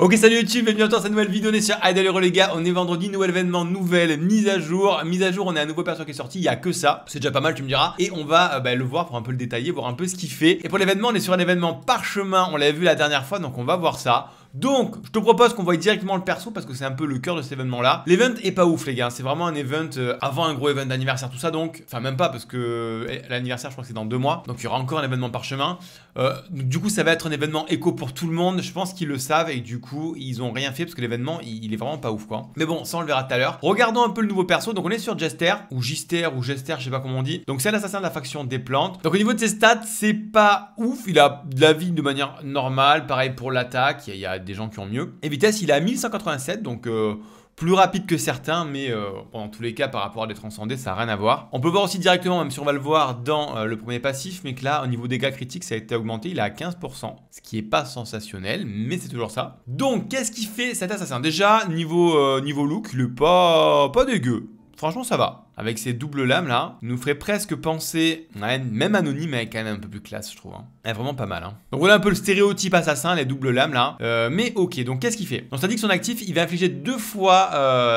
Ok salut YouTube et bienvenue dans cette nouvelle vidéo, on est sur Idle les gars, on est vendredi, nouvel événement, nouvelle mise à jour, mise à jour, on a un nouveau perso qui est sorti, il y a que ça, c'est déjà pas mal tu me diras, et on va euh, bah, le voir pour un peu le détailler, voir un peu ce qu'il fait, et pour l'événement on est sur un événement parchemin, on l'avait vu la dernière fois donc on va voir ça, donc, je te propose qu'on voit directement le perso parce que c'est un peu le cœur de cet événement-là. L'événement est pas ouf, les gars. C'est vraiment un événement euh, avant un gros événement d'anniversaire, tout ça. Donc, enfin, même pas parce que eh, l'anniversaire, je crois que c'est dans deux mois. Donc, il y aura encore un événement par chemin euh, du coup, ça va être un événement écho pour tout le monde. Je pense qu'ils le savent et du coup, ils ont rien fait parce que l'événement, il, est vraiment pas ouf, quoi. Mais bon, ça, on le verra tout à l'heure. Regardons un peu le nouveau perso. Donc, on est sur Jester ou Gister ou Jester, je sais pas comment on dit. Donc, c'est l'assassin de la faction des plantes. Donc, au niveau de ses stats, c'est pas ouf. Il a de la vie de manière normale. Pareil pour l'attaque des gens qui ont mieux. Et vitesse, il est à 1187, donc euh, plus rapide que certains, mais euh, tous les cas, par rapport à des transcendés, ça n'a rien à voir. On peut voir aussi directement, même si on va le voir dans euh, le premier passif, mais que là, au niveau des dégâts critiques, ça a été augmenté, il est à 15%, ce qui n'est pas sensationnel, mais c'est toujours ça. Donc, qu'est-ce qui fait cet assassin Déjà, niveau, euh, niveau look, il n'est pas, pas dégueu. Franchement, ça va avec ces doubles lames là, nous ferait presque penser, même anonyme, elle est quand même un peu plus classe, je trouve. Elle hein. est eh, vraiment pas mal. Hein. Donc voilà un peu le stéréotype assassin, les doubles lames là. Euh, mais ok, donc qu'est-ce qu'il fait On ça dit que son actif, il va infliger deux fois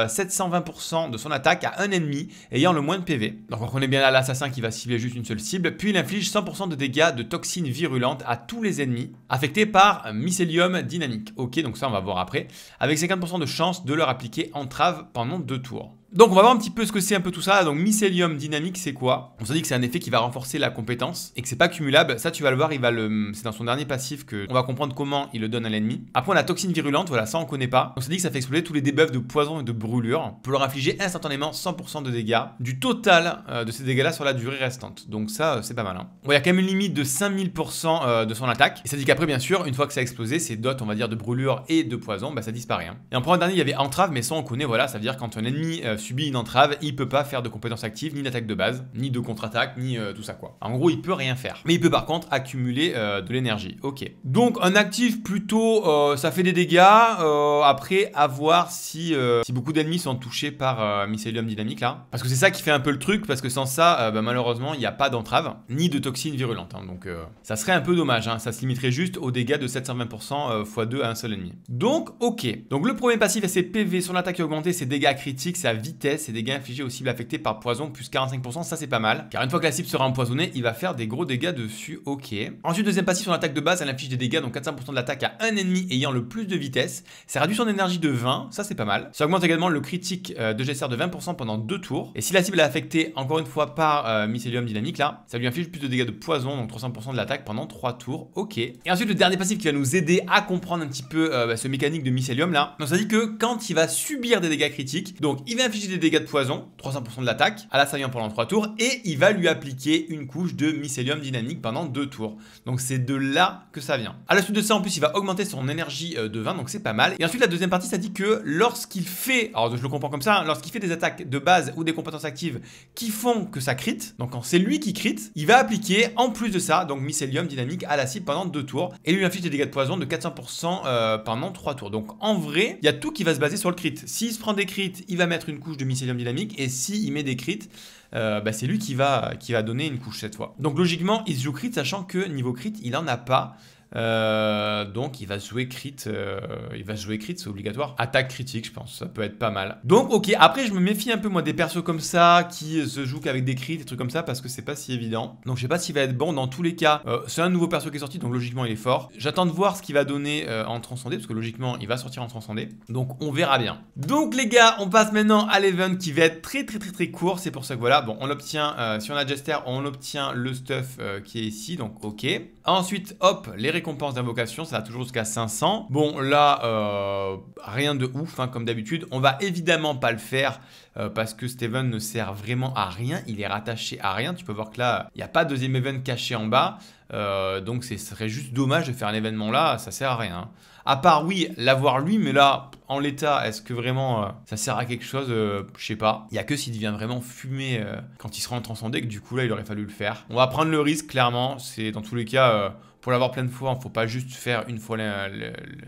720% euh, de son attaque à un ennemi ayant le moins de PV. Donc on est bien là l'assassin qui va cibler juste une seule cible, puis il inflige 100% de dégâts de toxines virulentes à tous les ennemis affectés par mycélium dynamique. Ok, donc ça on va voir après. Avec 50% de chance de leur appliquer entrave pendant deux tours. Donc on va voir un petit peu ce que c'est un peu tout donc mycélium dynamique, c'est quoi On se dit que c'est un effet qui va renforcer la compétence et que c'est pas cumulable. Ça, tu vas le voir, il va le, c'est dans son dernier passif que on va comprendre comment il le donne à l'ennemi. Après, on a la toxine virulente, voilà, ça on connaît pas. On se dit que ça fait exploser tous les debuffs de poison et de brûlure pour leur infliger instantanément 100% de dégâts du total euh, de ces dégâts-là sur la durée restante. Donc ça, euh, c'est pas mal. Hein. il y a quand même une limite de 5000% euh, de son attaque. Et ça dit qu'après, bien sûr, une fois que ça a explosé, ses dots, on va dire, de brûlure et de poison, bah ça disparaît. Hein. Et en premier dernier, il y avait entrave, mais ça on connaît, voilà, ça veut dire quand un ennemi subit une entrave, il peut pas faire de compétences actives, ni d'attaque de base, ni de contre-attaque, ni euh, tout ça quoi. En gros, il peut rien faire. Mais il peut par contre accumuler euh, de l'énergie. Ok. Donc un actif plutôt, euh, ça fait des dégâts. après, à voir si, si beaucoup d'ennemis sont touchés par Mycelium Dynamique là. Parce que c'est ça qui fait un peu le truc, parce que sans ça, bah, malheureusement, il n'y a pas d'entrave, ni de toxines virulentes. Hein. donc ça serait un peu dommage. Hein. ça se limiterait juste aux dégâts de 720% x2 à un seul ennemi. Donc ok. Donc le premier passif, c'est PV, son attaque est augmentée, ses dégâts critiques, sa vitesse, ses dégâts infligés aux cibles par poison, plus 45%, ça c'est pas mal. Car une fois que la cible sera empoisonnée, il va faire des gros dégâts dessus, ok. Ensuite, deuxième passif, son attaque de base, elle inflige des dégâts, donc 400% de l'attaque à un ennemi ayant le plus de vitesse. Ça réduit son énergie de 20, ça c'est pas mal. Ça augmente également le critique euh, de GSR de 20% pendant deux tours. Et si la cible est affectée encore une fois par euh, Mycelium dynamique là, ça lui inflige plus de dégâts de poison, donc 300% de l'attaque pendant 3 tours, ok. Et ensuite, le dernier passif qui va nous aider à comprendre un petit peu euh, bah, ce mécanique de Mycelium, là. Donc ça dit que quand il va subir des dégâts critiques, donc il va infliger des dégâts de poison, 300% de l'attaque, à l'assaillant pendant 3 tours, et il va lui appliquer une couche de mycélium dynamique pendant 2 tours. Donc c'est de là que ça vient. À la suite de ça, en plus, il va augmenter son énergie euh, de 20, donc c'est pas mal. Et ensuite, la deuxième partie, ça dit que lorsqu'il fait, alors je le comprends comme ça, hein, lorsqu'il fait des attaques de base ou des compétences actives qui font que ça crit, donc quand c'est lui qui crit, il va appliquer en plus de ça, donc mycélium dynamique à la cible pendant 2 tours, et lui inflige des dégâts de poison de 400% euh, pendant 3 tours. Donc en vrai, il y a tout qui va se baser sur le crit. S'il se prend des crits, il va mettre une couche de mycélium dynamique, et si il met des crits, euh, bah, c'est lui qui va, qui va donner une couche cette fois. Donc logiquement, il se joue crit, sachant que niveau crit, il n'en a pas. Euh, donc il va jouer crit, euh, il va jouer crit, c'est obligatoire. Attaque critique, je pense, ça peut être pas mal. Donc ok, après je me méfie un peu moi des persos comme ça qui se jouent qu'avec des crits, des trucs comme ça parce que c'est pas si évident. Donc je sais pas s'il va être bon dans tous les cas. Euh, c'est un nouveau perso qui est sorti, donc logiquement il est fort. J'attends de voir ce qu'il va donner en transcendé parce que logiquement il va sortir en transcendé. Donc on verra bien. Donc les gars, on passe maintenant à l'event qui va être très très très très court. C'est pour ça que voilà, bon on obtient si on a Jester, on obtient le stuff qui est ici, donc ok. Ensuite, hop, les récompenses récompense d'invocation, ça va toujours jusqu'à 500. Bon, là, euh, rien de ouf, hein, comme d'habitude. On va évidemment pas le faire euh, parce que Steven ne sert vraiment à rien. Il est rattaché à rien. Tu peux voir que là, il n'y a pas de deuxième event caché en bas. Euh, donc, ce serait juste dommage de faire un événement là. Ça sert à rien. Hein. À part, oui, l'avoir lui, mais là, en l'état, est-ce que vraiment ça sert à quelque chose Je sais pas. Il y a que s'il devient vraiment fumé quand il sera en transcendé, que du coup là, il aurait fallu le faire. On va prendre le risque, clairement. C'est dans tous les cas, pour l'avoir plein de fois, il ne faut pas juste faire une fois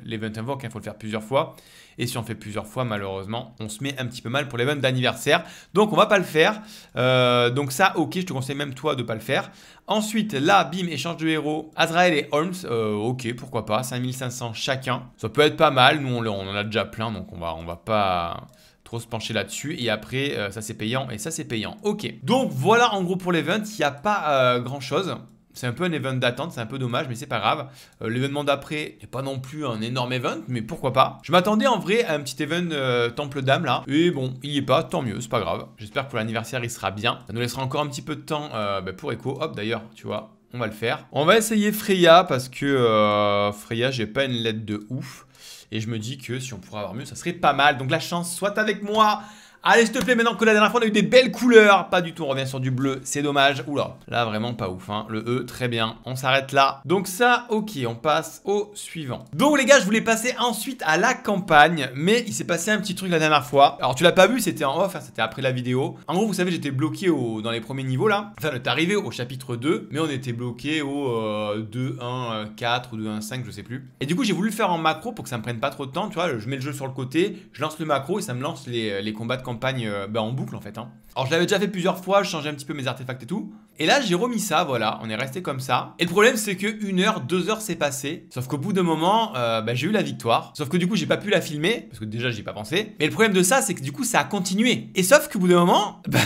l'event invoke, il hein, faut le faire plusieurs fois. Et si on fait plusieurs fois, malheureusement, on se met un petit peu mal pour l'event d'anniversaire. Donc, on va pas le faire. Euh, donc ça, ok, je te conseille même toi de pas le faire. Ensuite, là, bim, échange de héros. Azrael et Holmes, euh, ok, pourquoi pas, 5500 chacun. Ça peut être pas mal, nous on, en a déjà plein, donc on va, va pas trop se pencher là-dessus. Et après, euh, ça c'est payant et ça c'est payant. Ok. Donc voilà en gros pour l'event. Il n'y a pas grand-chose c'est un peu un event d'attente, c'est un peu dommage, mais c'est pas grave. Euh, l'événement d'après n'est pas non plus un énorme event, mais pourquoi pas. Je m'attendais en vrai à un petit event euh, Temple d'âme là, et bon, il y est pas, tant mieux, c'est pas grave. J'espère que pour l'anniversaire, il sera bien. Ça nous laissera encore un petit peu de temps euh, bah, pour Echo. Hop, d'ailleurs, tu vois, on va le faire. On va essayer Freya parce que Freya, j'ai pas une lettre de ouf. Et je me dis que si on pourrait avoir mieux, ça serait pas mal. Donc la chance soit avec moi. Allez, s'il te plaît, maintenant que la dernière fois, on a eu des belles couleurs. Pas du tout, on revient sur du bleu, c'est dommage. Oula, là, vraiment pas ouf. Hein. Le E, très bien. On s'arrête là. Donc ça, ok, on passe au suivant. Donc les gars, je voulais passer ensuite à la campagne. Mais il s'est passé un petit truc la dernière fois. Alors tu l'as pas vu, c'était en off, hein, c'était après la vidéo. En gros, vous savez, j'étais bloqué au, dans les premiers niveaux là. Enfin, t'es arrivé au chapitre 2, mais on était bloqué au 2, 1, 4 ou 2, 1, 5, je sais plus. Et du coup, j'ai voulu le faire en macro pour que ça me prenne pas trop de temps. Tu vois, je mets le jeu sur le côté, je lance le macro et ça me lance les, les combats de campagne euh, bah, en boucle en fait. Hein. Alors je l'avais déjà fait plusieurs fois, je changeais un petit peu mes artefacts et tout. Et là j'ai remis ça, voilà, on est resté comme ça. Et le problème c'est que une heure, deux heures s'est passé. Sauf qu'au bout de moment, euh, bah, j'ai eu la victoire. Sauf que du coup j'ai pas pu la filmer, parce que déjà j'y ai pas pensé. Mais le problème de ça c'est que du coup ça a continué. Et sauf qu'au bout d'un moment, bah,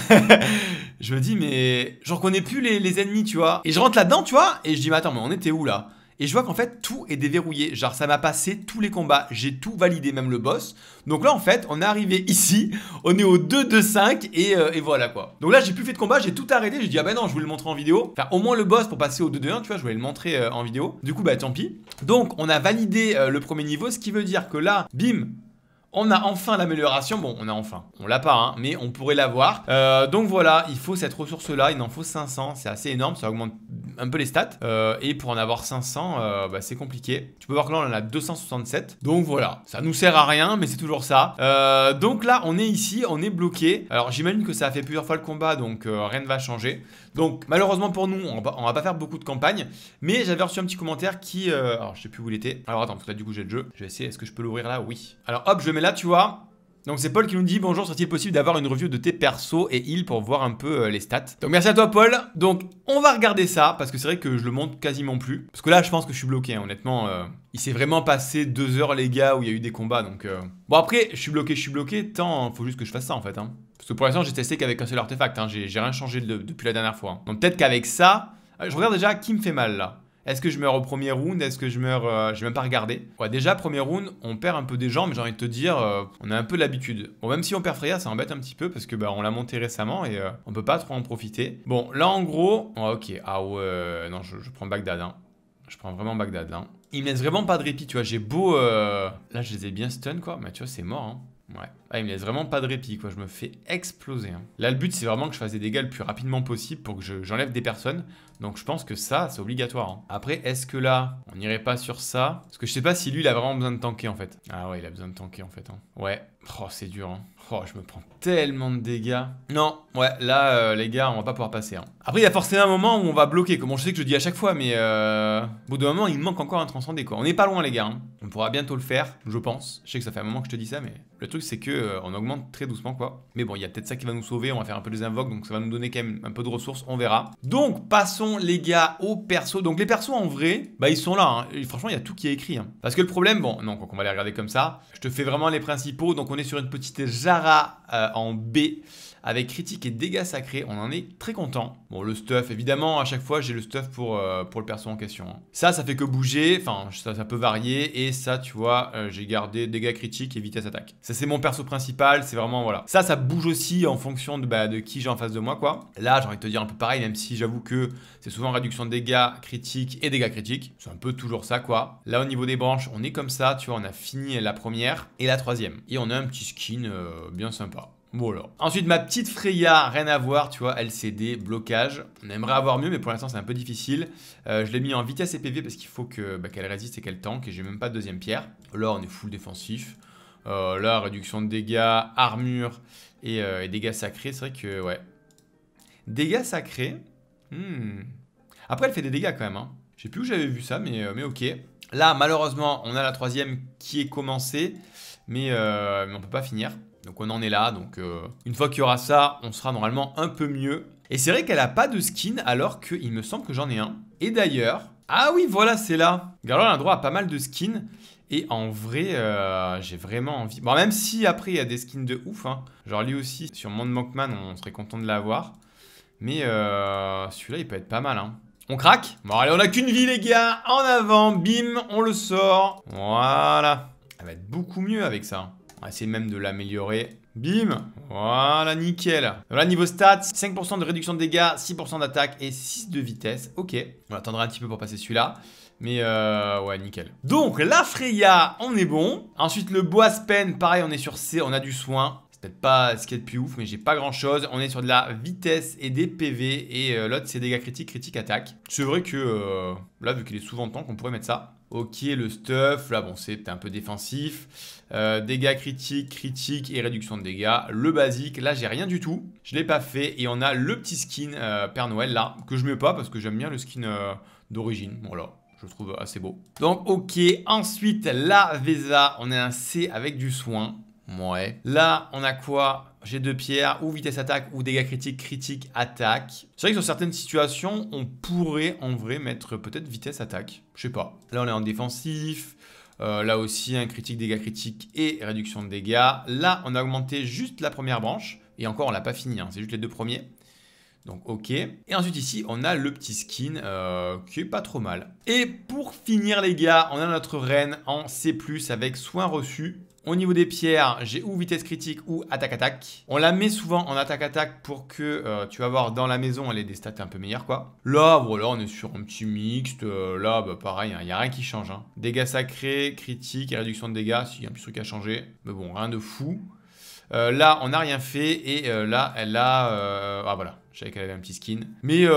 je me dis mais je reconnais plus les, les ennemis, tu vois. Et je rentre là-dedans, tu vois, et je dis mais attends mais on était où là et je vois qu'en fait, tout est déverrouillé. Genre, ça m'a passé tous les combats. J'ai tout validé, même le boss. Donc là, en fait, on est arrivé ici. On est au 2-2-5 euh, et, voilà quoi. Donc là, j'ai plus fait de combat. J'ai tout arrêté. J'ai dit, ah ben non, je voulais le montrer en vidéo. Enfin, au moins le boss pour passer au 2-2-1, tu vois, je voulais le montrer euh, en vidéo. Du coup, bah tant pis. Donc, on a validé euh, le premier niveau, ce qui veut dire que là, bim, on a enfin l'amélioration, bon on a enfin, on l'a pas hein, mais on pourrait l'avoir. donc voilà, il faut cette ressource là, il en faut 500, c'est assez énorme, ça augmente un peu les stats. Euh, et pour en avoir 500, euh, bah, c'est compliqué. Tu peux voir que là, on en a 267. Donc voilà, ça nous sert à rien, mais c'est toujours ça. Euh, donc là, on est ici, on est bloqué. Alors j'imagine que ça a fait plusieurs fois le combat, donc rien ne va changer. Donc malheureusement pour nous, on va, va pas faire beaucoup de campagne, Mais j'avais reçu un petit commentaire qui... alors je sais plus où il était. Alors attends, parce que du coup j'ai le jeu. Je vais essayer, est-ce que je peux l'ouvrir là Oui. Alors hop, je le mets là, tu vois. Donc c'est Paul qui nous dit bonjour, serait-il possible d'avoir une review de tes persos et il pour voir un peu euh, les stats Donc merci à toi Paul. Donc on va regarder ça parce que c'est vrai que je le montre quasiment plus. Parce que là je pense que je suis bloqué hein, honnêtement. Euh. il s'est vraiment passé deux heures les gars où il y a eu des combats donc... Euh. Bon après je suis bloqué, je suis bloqué, tant hein, faut juste que je fasse ça en fait. Hein. Parce que pour l'instant j'ai testé qu'avec un seul artefact, j'ai rien changé depuis la dernière fois. Donc peut-être qu'avec ça... Je regarde déjà qui me fait mal là. Est-ce que je meurs au premier round Est-ce que je meurs euh, Je vais même pas regardé. Ouais, déjà, premier round, on perd un peu des gens, mais j'ai envie de te dire, euh, on a un peu l'habitude. Bon, même si on perd Freya, ça embête un petit peu parce que bah, on l'a monté récemment et euh, on peut pas trop en profiter. Bon, là en gros, oh, ok, ah ouais, non, je, prends Bagdad. Hein. Je prends vraiment Bagdad hein. Il me vraiment pas de répit, tu vois. J'ai beau. Là, je les ai bien stun quoi, mais tu vois, c'est mort. Hein. Ouais. Ah, il me laisse vraiment pas de répit, quoi. Je me fais exploser. Hein. Là, le but, c'est vraiment que je fasse des dégâts le plus rapidement possible pour que j'enlève des personnes. Donc, je pense que ça, c'est obligatoire. Hein. Après, est-ce que là, on n'irait pas sur ça Parce que je sais pas si lui, il a vraiment besoin de tanker, en fait. Ah ouais, il a besoin de tanker, en fait. Hein. Ouais. Oh, c'est dur. hein. Oh, je me prends tellement de dégâts. Non, ouais, là, euh, les gars, on va pas pouvoir passer. Hein. Après, il y a forcément un moment où on va bloquer, comme je sais que je dis à chaque fois, mais euh, au bout d'un moment, il manque encore un transcendé, quoi. On n'est pas loin, les gars. Hein. On pourra bientôt le faire, je pense. Je sais que ça fait un moment que je te dis ça, mais le truc, c'est que euh, on augmente très doucement, quoi. Mais bon, il y a peut-être ça qui va nous sauver. On va faire un peu des invoques, donc ça va nous donner quand même un peu de ressources. On verra. Donc, passons, les gars, aux persos. Donc, les persos, en vrai, bah, ils sont là. Hein. franchement, il y a tout qui est écrit. Parce que le problème, bon, non, on qu'on va les regarder comme ça. Je te fais vraiment les principaux. Donc, on est sur une petite jarre Sarah euh, en B avec critique et dégâts sacrés, on en est très content. Bon, le stuff, évidemment, à chaque fois j'ai le stuff pour, euh, pour le perso en question. Hein. Ça, ça fait que bouger, enfin, ça, peut varier, et ça, tu vois, euh, j'ai gardé dégâts critiques et vitesse attaque. Ça, c'est mon perso principal, c'est vraiment, voilà. Ça, ça bouge aussi en fonction de, bah, de qui j'ai en face de moi, quoi. Là, j'ai envie de te dire un peu pareil, même si j'avoue que c'est souvent réduction de dégâts critiques et dégâts critiques. C'est un peu toujours ça, quoi. Là, au niveau des branches, on est comme ça, tu vois, on a fini la première et la troisième. Et on a un petit skin euh, bien sympa alors. Ensuite, ma petite Freya, rien à voir, tu vois, LCD, blocage. On aimerait avoir mieux, mais pour l'instant, c'est un peu difficile. Euh, je l'ai mis en vitesse PV parce qu'il faut que bah, qu'elle résiste et qu'elle tank, et j'ai même pas de deuxième pierre. Là, on est full défensif. Euh, là, réduction de dégâts, armure euh, et, dégâts sacrés. C'est vrai que, ouais. Dégâts sacrés. Hmm. Après, elle fait des dégâts quand même. Hein. Je sais plus où j'avais vu ça, mais, mais ok. Là, malheureusement, on a la troisième qui est commencée, mais, mais on peut pas finir. Donc on en est là, donc euh, une fois qu'il y aura ça, on sera normalement un peu mieux. Et c'est vrai qu'elle a pas de skin alors qu'il me semble que j'en ai un. Et d'ailleurs, ah oui voilà c'est là Galore a droit à pas mal de skins. Et en vrai, euh, j'ai vraiment envie. Bon, même si après il y a des skins de ouf, hein. genre lui aussi, sur Monde Monkman, on serait content de l'avoir. Mais euh, celui-là, il peut être pas mal. Hein. On craque Bon, allez, on a qu'une vie, les gars En avant, bim, on le sort Voilà Elle va être beaucoup mieux avec ça. On va essayer même de l'améliorer. Bim Voilà, nickel. Voilà, niveau stats, 5% de réduction de dégâts, 6% d'attaque et 6 de vitesse. Ok, on attendra un petit peu pour passer celui-là. Mais euh, ouais, nickel. Donc, la Freya, on est bon. Ensuite, le bois Spen, pareil, on est sur C, on a du soin peut-être pas ce qui est le plus ouf, mais j'ai pas grand chose. On est sur de la vitesse et des PV, et euh, l'autre c'est dégâts critiques, critiques, attaque. C'est vrai que euh, là, vu qu'il est souvent temps qu'on pourrait mettre ça. Ok, le stuff, là bon, c'est un peu défensif. Euh, dégâts critiques, critiques et réduction de dégâts. Le basique, là j'ai rien du tout. Je l'ai pas fait. Et on a le petit skin euh, Père Noël là, que je ne mets pas parce que j'aime bien le skin euh, d'origine. d'origine. Voilà, je le trouve assez beau. Donc ok, ensuite la Vesa, on a un C avec du soin. Ouais. Là, on a quoi J'ai deux pierres, ou vitesse attaque, ou dégâts critiques, critique, attaque. C'est vrai que sur certaines situations, on pourrait en vrai mettre peut-être vitesse attaque. Je sais pas. Là, on est en défensif. Euh, là aussi, un critique, dégâts critiques et réduction de dégâts. Là, on a augmenté juste la première branche. Et encore, on l'a pas fini, hein. c'est juste les deux premiers. Donc ok. Et ensuite ici, on a le petit skin euh, qui est pas trop mal. Et pour finir les gars, on a notre reine en C+, avec soin reçu au niveau des pierres, j'ai ou vitesse critique ou attaque-attaque. On la met souvent en attaque-attaque pour que euh, tu vas voir dans la maison, elle ait des stats un peu meilleures quoi. Là, voilà, on est sur un petit mixte. Euh, là, bah, pareil, il hein, n'y a rien qui change. Hein. Dégâts sacrés, critique et réduction de dégâts, s'il y a un petit truc à changer. Mais bon, rien de fou. Euh, là, on n'a rien fait et là, elle a... ah voilà, je savais qu'elle avait un petit skin. Mais...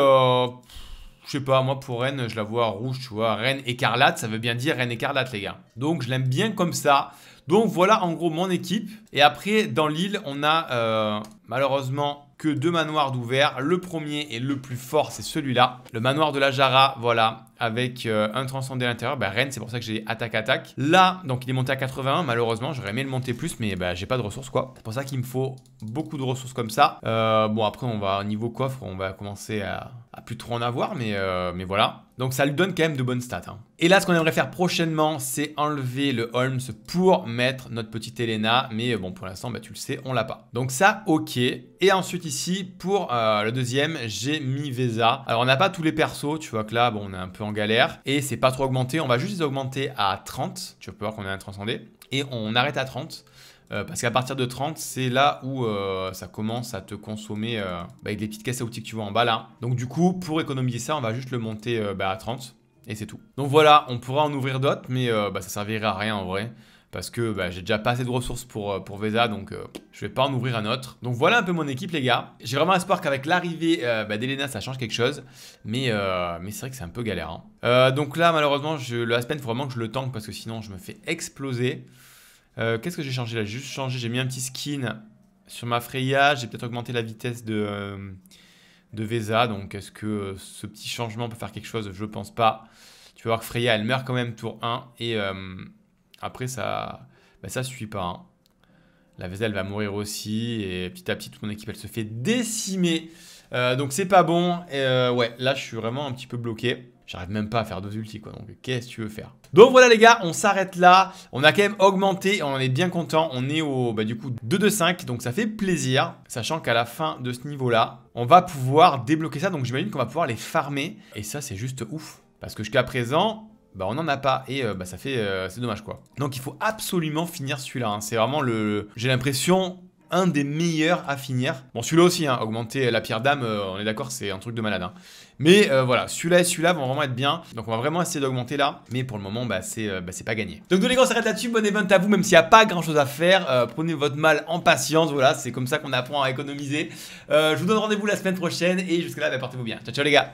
Je sais pas, moi pour Rennes, je la vois rouge, tu vois. Rennes écarlate, ça veut bien dire Rennes écarlate, les gars. Donc je l'aime bien comme ça. Donc voilà en gros mon équipe. Et après, dans l'île, on a euh, malheureusement que deux manoirs d'ouvert. Le premier et le plus fort, c'est celui-là. Le manoir de la Jara, voilà, avec euh, un transcendé à l'intérieur. ben Rennes, c'est pour ça que j'ai attaque-attaque. Là, donc il est monté à 81, malheureusement. J'aurais aimé le monter plus, mais bah, j'ai pas de ressources, quoi. C'est pour ça qu'il me faut beaucoup de ressources comme ça. Euh, bon, après, on va, niveau coffre, on va commencer à plus trop en avoir, mais, euh, mais voilà. Donc ça lui donne quand même de bonnes stats. Hein. Et là, ce qu'on aimerait faire prochainement, c'est enlever le Holmes pour mettre notre petite Elena. Mais euh, bon, pour l'instant, bah, tu le sais, on l'a pas. Donc ça, ok. Et ensuite ici, pour euh, le deuxième, j'ai mis Vesa. Alors on n'a pas tous les persos, tu vois que là, bon, on est un peu en galère. Et c'est pas trop augmenté, on va juste les augmenter à 30. Tu vas pouvoir qu'on a un transcendé. Et on arrête à 30. Euh, parce qu'à partir de 30, c'est là où euh, ça commence à te consommer euh, bah, avec les petites caisses à outils que tu vois en bas là. Donc du coup, pour économiser ça, on va juste le monter bah, à 30 et c'est tout. Donc voilà, on pourra en ouvrir d'autres, mais bah, ça servirait à rien en vrai. Parce que bah, j'ai déjà pas assez de ressources pour, pour Vesa, donc je vais pas en ouvrir un autre. Donc voilà un peu mon équipe, les gars. J'ai vraiment espoir qu'avec l'arrivée d'Elena, ça change quelque chose. Mais, mais c'est vrai que c'est un peu galère. Hein. donc là, malheureusement, le Aspen, il faut vraiment que je le tank parce que sinon, je me fais exploser. Euh, qu'est-ce que j'ai changé là J'ai juste changé, j'ai mis un petit skin sur ma Freya, j'ai peut-être augmenté la vitesse de, euh, de Vesa, donc est-ce que euh, ce petit changement peut faire quelque chose Je pense pas. Tu vas voir que Freya, elle meurt quand même tour 1, et après ça bah, ça suit pas. Hein. La Vesa, elle va mourir aussi, et petit à petit, toute mon équipe, elle se fait décimer. donc c'est pas bon, ouais, là je suis vraiment un petit peu bloqué. J'arrive même pas à faire deux ultis quoi, donc qu'est-ce que tu veux faire Donc voilà les gars, on s'arrête là, on a quand même augmenté, on est bien content, on est au bah, du coup 2-2-5, donc ça fait plaisir, sachant qu'à la fin de ce niveau là, on va pouvoir débloquer ça, donc j'imagine qu'on va pouvoir les farmer, et ça c'est juste ouf, parce que jusqu'à présent, bah on n'en a pas et euh, bah, ça fait euh, c'est dommage quoi. Donc il faut absolument finir celui-là. Hein. C'est vraiment le. J'ai l'impression un des meilleurs à finir. Bon, celui-là aussi, hein, augmenter la pierre d'âme, euh, on est d'accord, c'est un truc de malade. Hein. Mais euh, voilà, celui-là et celui-là vont vraiment être bien. Donc on va vraiment essayer d'augmenter là. Mais pour le moment, bah, c'est euh, bah, pas gagné. Donc les gars, on s'arrête là-dessus. Bon event à vous, même s'il n'y a pas grand-chose à faire. prenez votre mal en patience. Voilà, c'est comme ça qu'on apprend à économiser. je vous donne rendez-vous la semaine prochaine. Et jusque-là, bah, portez-vous bien. Ciao, ciao les gars.